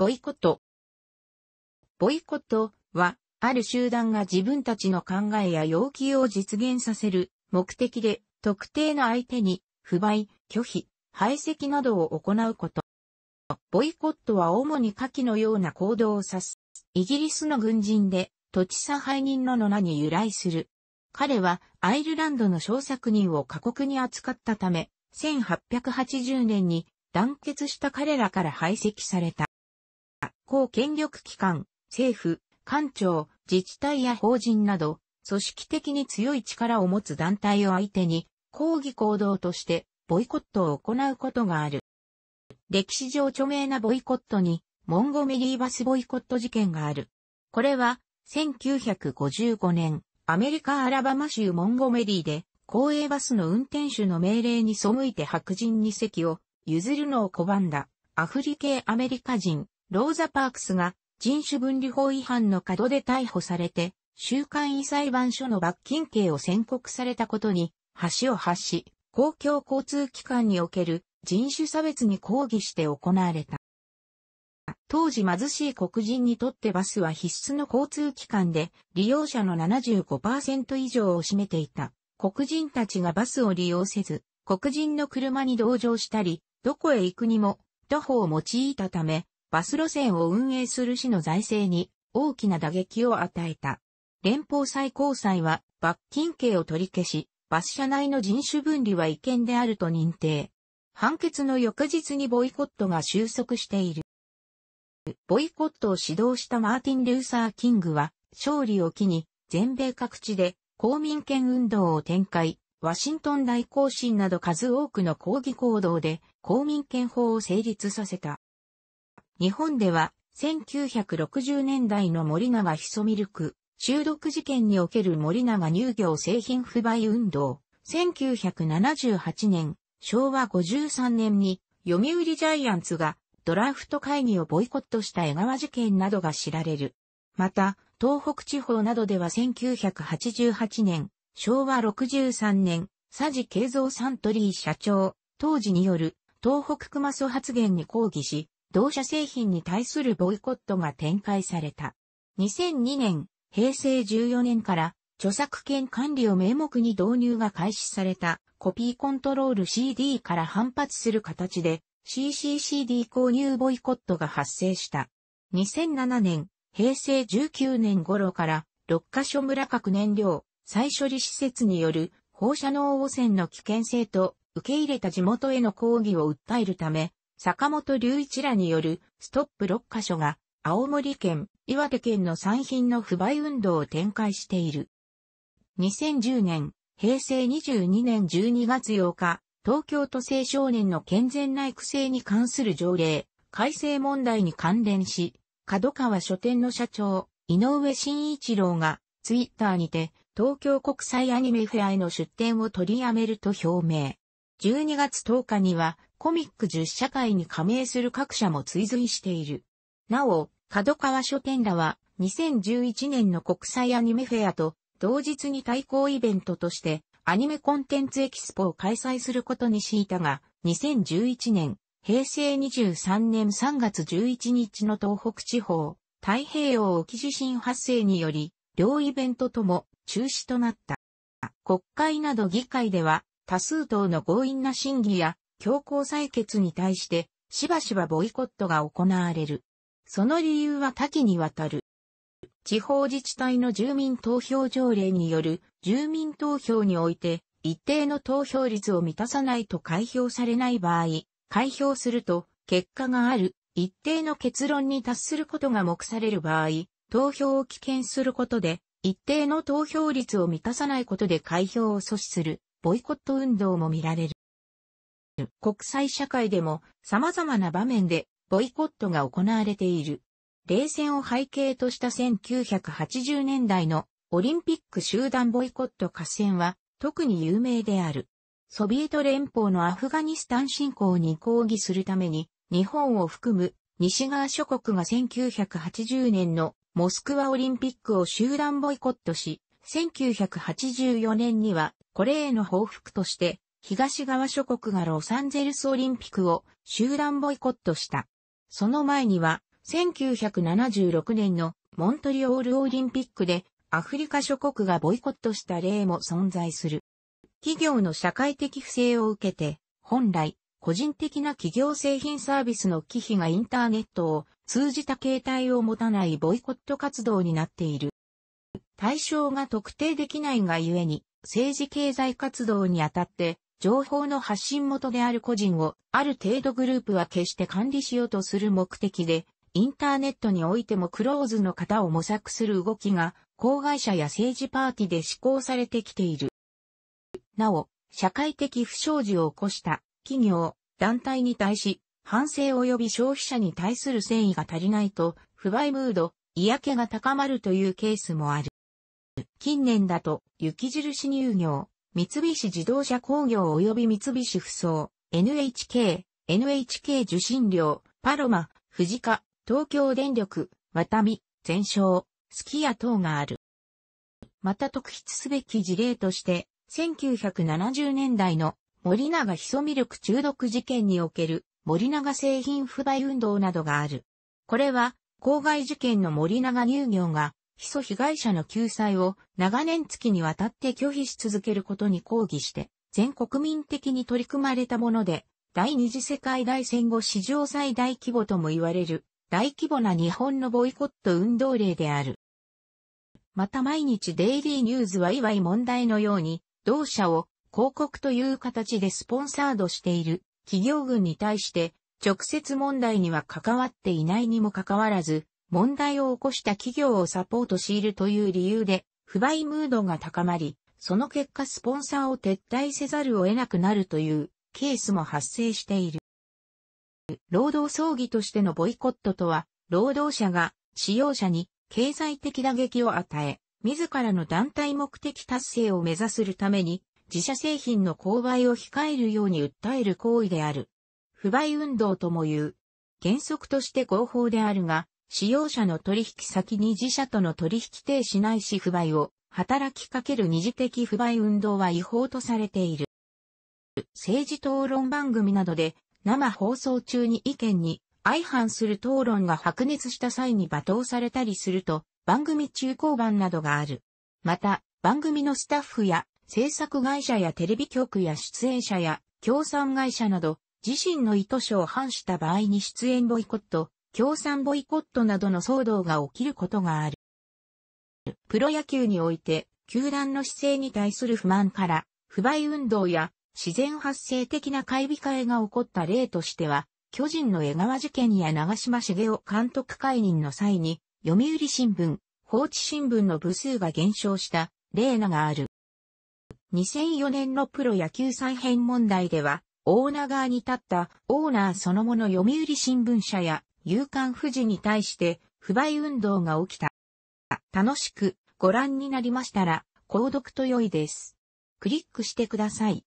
ボイコット。ボイコットは、ある集団が自分たちの考えや要求を実現させる目的で、特定の相手に、不買、拒否、排斥などを行うこと。ボイコットは主に下記のような行動を指す。イギリスの軍人で、土地差配人のの名に由来する。彼はアイルランドの小作人を過酷に扱ったため、1880年に団結した彼らから排斥された。公権力機関、政府、官庁、自治体や法人など、組織的に強い力を持つ団体を相手に、抗議行動としてボイコットを行うことがある。歴史上著名なボイコットに、モンゴメリーバスボイコット事件がある。これは、1955年、アメリカ・アラバマ州モンゴメリーで、公営バスの運転手の命令に背いて白人に席を譲るのを拒んだアフリ系アメリカ人ローザ・パークスが人種分離法違反の角で逮捕されて、週刊医裁判所の罰金刑を宣告されたことに、橋を発し、公共交通機関における人種差別に抗議して行われた。当時貧しい黒人にとってバスは必須の交通機関で、利用者の75%以上を占めていた。黒人たちがバスを利用せず、黒人の車に同乗したり、どこへ行くにも、徒歩を用いたため、バス路線を運営する市の財政に大きな打撃を与えた。連邦最高裁は罰金刑を取り消し、バス社内の人種分離は違憲であると認定。判決の翌日にボイコットが収束している。ボイコットを指導したマーティン・ルーサー・キングは、勝利を機に、全米各地で公民権運動を展開、ワシントン大行進など数多くの抗議行動で公民権法を成立させた。日本では1960年代の森永ひそみるく、中毒事件における森永乳業製品不買運動、1978年、昭和53年に、読売ジャイアンツがドラフト会議をボイコットした江川事件などが知られる。また、東北地方などでは1988年、昭和63年、佐治慶三サントリー社長、当時による東北熊蘇発言に抗議し、同社製品に対するボイコットが展開された。2002年、平成14年から著作権管理を名目に導入が開始されたコピーコントロール CD から反発する形で CCCD 購入ボイコットが発生した。2007年、平成19年頃から6カ所村核燃料、再処理施設による放射能汚染の危険性と受け入れた地元への抗議を訴えるため、坂本隆一らによるストップ6カ所が青森県、岩手県の産品の不買運動を展開している。2010年、平成22年12月8日、東京都青少年の健全な育成に関する条例、改正問題に関連し、角川書店の社長、井上慎一郎が、ツイッターにて、東京国際アニメフェアへの出展を取りやめると表明。12月10日には、コミック10社会に加盟する各社も追随している。なお、角川書店らは、2011年の国際アニメフェアと、同日に対抗イベントとして、アニメコンテンツエキスポを開催することに敷いたが、2011年、平成23年3月11日の東北地方、太平洋沖地震発生により、両イベントとも中止となった。国会など議会では、多数党の強引な審議や、強行採決に対して、しばしばボイコットが行われる。その理由は多岐にわたる。地方自治体の住民投票条例による住民投票において一定の投票率を満たさないと開票されない場合、開票すると結果がある一定の結論に達することが目される場合、投票を棄権することで一定の投票率を満たさないことで開票を阻止するボイコット運動も見られる。国際社会でも様々な場面でボイコットが行われている。冷戦を背景とした1980年代のオリンピック集団ボイコット合戦は特に有名である。ソビエト連邦のアフガニスタン侵攻に抗議するために日本を含む西側諸国が1980年のモスクワオリンピックを集団ボイコットし、1984年にはこれへの報復として東側諸国がロサンゼルスオリンピックを集団ボイコットした。その前には、1976年のモントリオールオリンピックでアフリカ諸国がボイコットした例も存在する。企業の社会的不正を受けて、本来、個人的な企業製品サービスの機器がインターネットを通じた形態を持たないボイコット活動になっている。対象が特定できないがゆえに、政治経済活動にあたって情報の発信元である個人を、ある程度グループは決して管理しようとする目的で、インターネットにおいてもクローズの型を模索する動きが、公害者や政治パーティで施行されてきている。なお、社会的不祥事を起こした企業、団体に対し、反省及び消費者に対する誠意が足りないと、不買ムード、嫌気が高まるというケースもある。近年だと、雪印乳業、三菱自動車工業及び三菱不走、NHK、NHK 受信料、パロマ、富士カ、東京電力、渡美、全商、スキヤ等がある。また特筆すべき事例として、1970年代の森永潜魅力中毒事件における森永製品不買運動などがある。これは、公害事件の森永乳業が礎被害者の救済を長年月にわたって拒否し続けることに抗議して、全国民的に取り組まれたもので、第二次世界大戦後史上最大規模とも言われる、大規模な日本のボイコット運動例である。また毎日デイリーニューズは祝い問題のように、同社を広告という形でスポンサードしている企業群に対して、直接問題には関わっていないにもかかわらず、問題を起こした企業をサポートしいるという理由で、不買ムードが高まり、その結果スポンサーを撤退せざるを得なくなるというケースも発生している。労働争議としてのボイコットとは、労働者が使用者に経済的打撃を与え、自らの団体目的達成を目指するために、自社製品の購買を控えるように訴える行為である。不買運動とも言う。原則として合法であるが、使用者の取引先に自社との取引停止ないし不買を働きかける二次的不買運動は違法とされている。政治討論番組などで生放送中に意見に相反する討論が白熱した際に罵倒されたりすると番組中高版などがある。また番組のスタッフや制作会社やテレビ局や出演者や協賛会社など自身の意図書を反した場合に出演ボイコット、共産ボイコットなどの騒動が起きることがある。プロ野球において、球団の姿勢に対する不満から、不買運動や自然発生的な買い控えが起こった例としては、巨人の江川事件や長島茂雄監督解任の際に、読売新聞、放置新聞の部数が減少した例ながある。2004年のプロ野球再編問題では、オーナー側に立ったオーナーそのもの読売新聞社や勇敢富士に対して不買運動が起きた。楽しくご覧になりましたら、購読と良いです。クリックしてください。